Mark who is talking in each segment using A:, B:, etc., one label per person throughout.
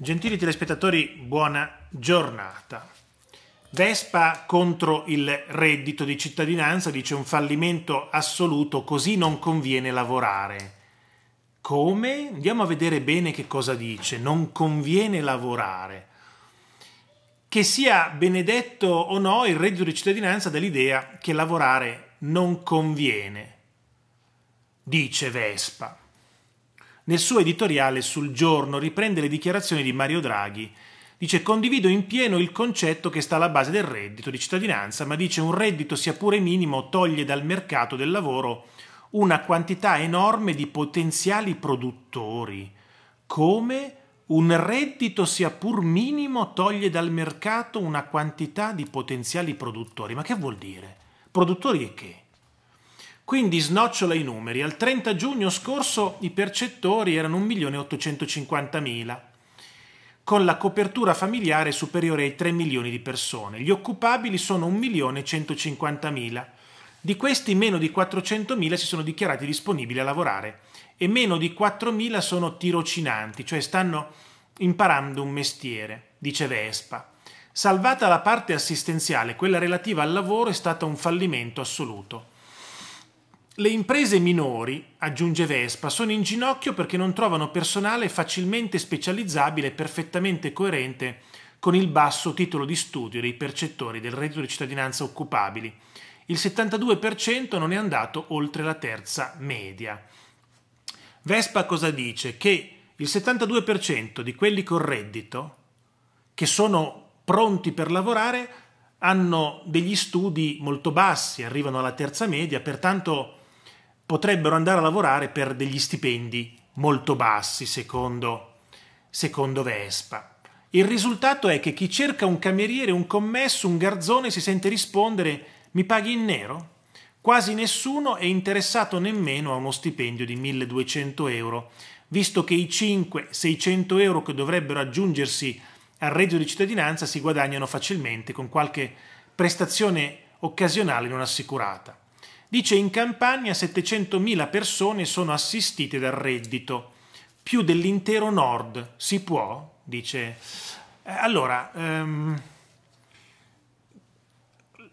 A: Gentili telespettatori, buona giornata. Vespa contro il reddito di cittadinanza dice un fallimento assoluto, così non conviene lavorare. Come? Andiamo a vedere bene che cosa dice. Non conviene lavorare. Che sia benedetto o no, il reddito di cittadinanza dà l'idea che lavorare non conviene, dice Vespa nel suo editoriale sul giorno riprende le dichiarazioni di Mario Draghi. Dice condivido in pieno il concetto che sta alla base del reddito di cittadinanza, ma dice un reddito sia pure minimo toglie dal mercato del lavoro una quantità enorme di potenziali produttori. Come? Un reddito sia pur minimo toglie dal mercato una quantità di potenziali produttori. Ma che vuol dire? Produttori e che? Quindi snocciola i numeri. Al 30 giugno scorso i percettori erano 1.850.000, con la copertura familiare superiore ai 3 milioni di persone. Gli occupabili sono 1.150.000. Di questi meno di 400.000 si sono dichiarati disponibili a lavorare e meno di 4.000 sono tirocinanti, cioè stanno imparando un mestiere, dice Vespa. Salvata la parte assistenziale, quella relativa al lavoro è stata un fallimento assoluto. Le imprese minori, aggiunge Vespa, sono in ginocchio perché non trovano personale facilmente specializzabile e perfettamente coerente con il basso titolo di studio dei percettori del reddito di cittadinanza occupabili. Il 72% non è andato oltre la terza media. Vespa cosa dice? Che il 72% di quelli con reddito, che sono pronti per lavorare, hanno degli studi molto bassi, arrivano alla terza media, pertanto potrebbero andare a lavorare per degli stipendi molto bassi, secondo, secondo Vespa. Il risultato è che chi cerca un cameriere, un commesso, un garzone si sente rispondere mi paghi in nero? Quasi nessuno è interessato nemmeno a uno stipendio di 1200 euro, visto che i 5-600 euro che dovrebbero aggiungersi al reddito di cittadinanza si guadagnano facilmente con qualche prestazione occasionale non assicurata. Dice in Campania 700.000 persone sono assistite dal reddito, più dell'intero nord. Si può? Dice. Eh, allora, ehm,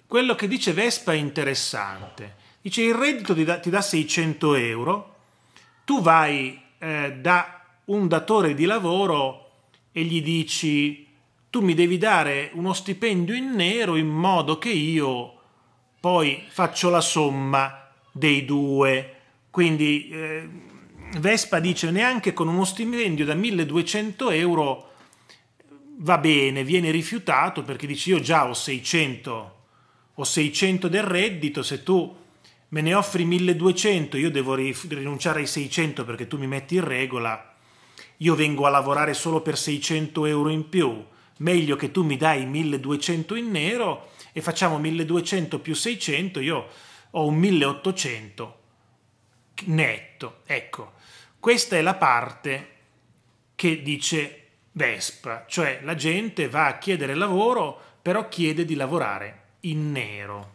A: quello che dice Vespa è interessante. Dice il reddito ti dà, ti dà 600 euro, tu vai eh, da un datore di lavoro e gli dici tu mi devi dare uno stipendio in nero in modo che io poi faccio la somma dei due. Quindi eh, Vespa dice neanche con uno stipendio da 1200 euro va bene, viene rifiutato perché dice io già ho 600, ho 600 del reddito, se tu me ne offri 1200, io devo rinunciare ai 600 perché tu mi metti in regola, io vengo a lavorare solo per 600 euro in più meglio che tu mi dai 1200 in nero e facciamo 1200 più 600, io ho un 1800 netto. Ecco, questa è la parte che dice Vespa, cioè la gente va a chiedere lavoro, però chiede di lavorare in nero.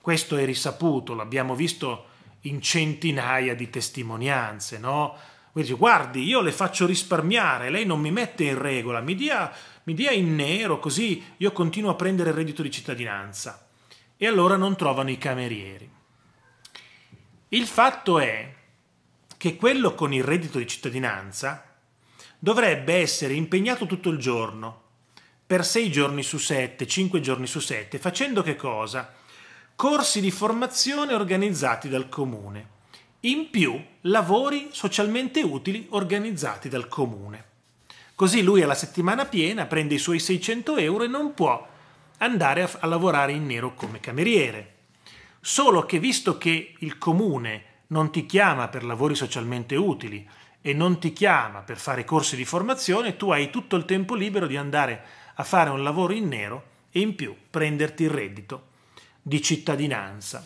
A: Questo è risaputo, l'abbiamo visto in centinaia di testimonianze, no? guardi, io le faccio risparmiare, lei non mi mette in regola, mi dia mi dia in nero così io continuo a prendere il reddito di cittadinanza. E allora non trovano i camerieri. Il fatto è che quello con il reddito di cittadinanza dovrebbe essere impegnato tutto il giorno, per sei giorni su sette, cinque giorni su sette, facendo che cosa? Corsi di formazione organizzati dal comune. In più, lavori socialmente utili organizzati dal comune. Così lui alla settimana piena prende i suoi 600 euro e non può andare a, a lavorare in nero come cameriere. Solo che visto che il comune non ti chiama per lavori socialmente utili e non ti chiama per fare corsi di formazione, tu hai tutto il tempo libero di andare a fare un lavoro in nero e in più prenderti il reddito di cittadinanza.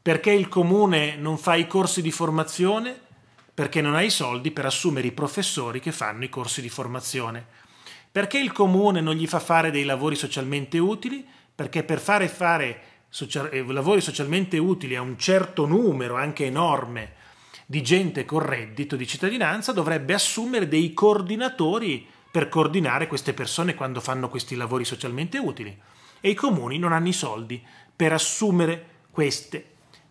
A: Perché il comune non fa i corsi di formazione? perché non hai i soldi per assumere i professori che fanno i corsi di formazione. Perché il comune non gli fa fare dei lavori socialmente utili? Perché per fare fare social eh, lavori socialmente utili a un certo numero, anche enorme, di gente con reddito di cittadinanza dovrebbe assumere dei coordinatori per coordinare queste persone quando fanno questi lavori socialmente utili. E i comuni non hanno i soldi per assumere queste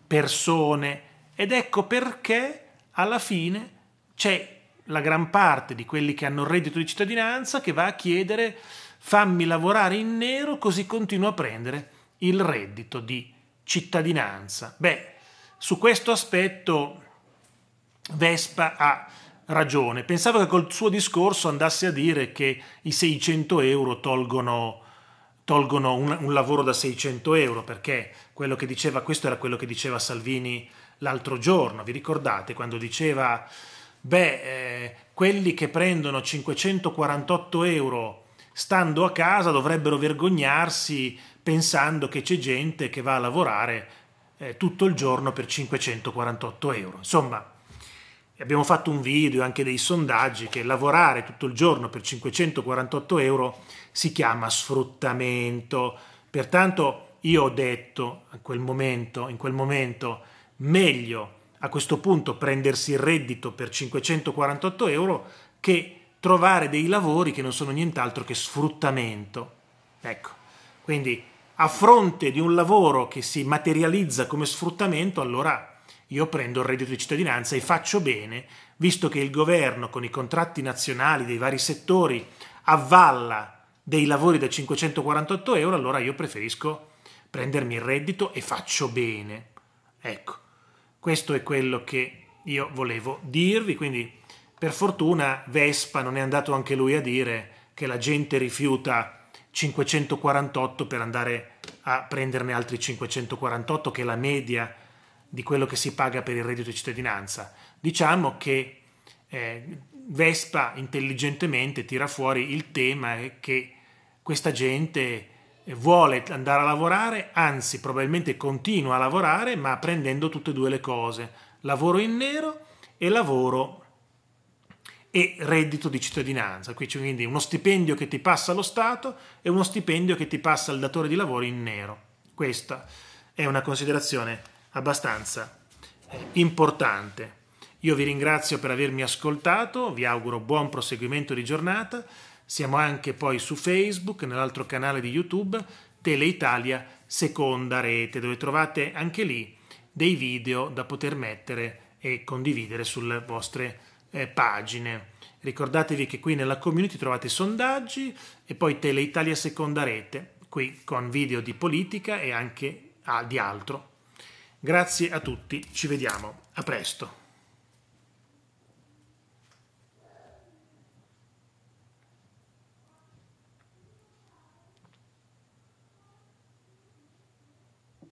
A: persone. Ed ecco perché alla fine c'è la gran parte di quelli che hanno il reddito di cittadinanza che va a chiedere fammi lavorare in nero così continuo a prendere il reddito di cittadinanza. Beh, su questo aspetto Vespa ha ragione. Pensavo che col suo discorso andasse a dire che i 600 euro tolgono, tolgono un, un lavoro da 600 euro, perché quello che diceva, questo era quello che diceva Salvini l'altro giorno, vi ricordate quando diceva, beh, eh, quelli che prendono 548 euro stando a casa dovrebbero vergognarsi pensando che c'è gente che va a lavorare eh, tutto il giorno per 548 euro. Insomma, abbiamo fatto un video, anche dei sondaggi, che lavorare tutto il giorno per 548 euro si chiama sfruttamento. Pertanto io ho detto a quel momento, in quel momento meglio a questo punto prendersi il reddito per 548 euro che trovare dei lavori che non sono nient'altro che sfruttamento. Ecco, quindi a fronte di un lavoro che si materializza come sfruttamento, allora io prendo il reddito di cittadinanza e faccio bene, visto che il governo con i contratti nazionali dei vari settori avvalla dei lavori da 548 euro, allora io preferisco prendermi il reddito e faccio bene. Ecco. Questo è quello che io volevo dirvi, quindi per fortuna Vespa non è andato anche lui a dire che la gente rifiuta 548 per andare a prenderne altri 548, che è la media di quello che si paga per il reddito di cittadinanza. Diciamo che eh, Vespa intelligentemente tira fuori il tema che questa gente vuole andare a lavorare, anzi probabilmente continua a lavorare, ma prendendo tutte e due le cose, lavoro in nero e lavoro e reddito di cittadinanza. Qui c'è quindi uno stipendio che ti passa lo Stato e uno stipendio che ti passa il datore di lavoro in nero. Questa è una considerazione abbastanza eh, importante. Io vi ringrazio per avermi ascoltato, vi auguro buon proseguimento di giornata. Siamo anche poi su Facebook, nell'altro canale di YouTube, Teleitalia Seconda Rete, dove trovate anche lì dei video da poter mettere e condividere sulle vostre eh, pagine. Ricordatevi che qui nella community trovate sondaggi e poi Teleitalia Seconda Rete, qui con video di politica e anche ah, di altro. Grazie a tutti, ci vediamo, a presto.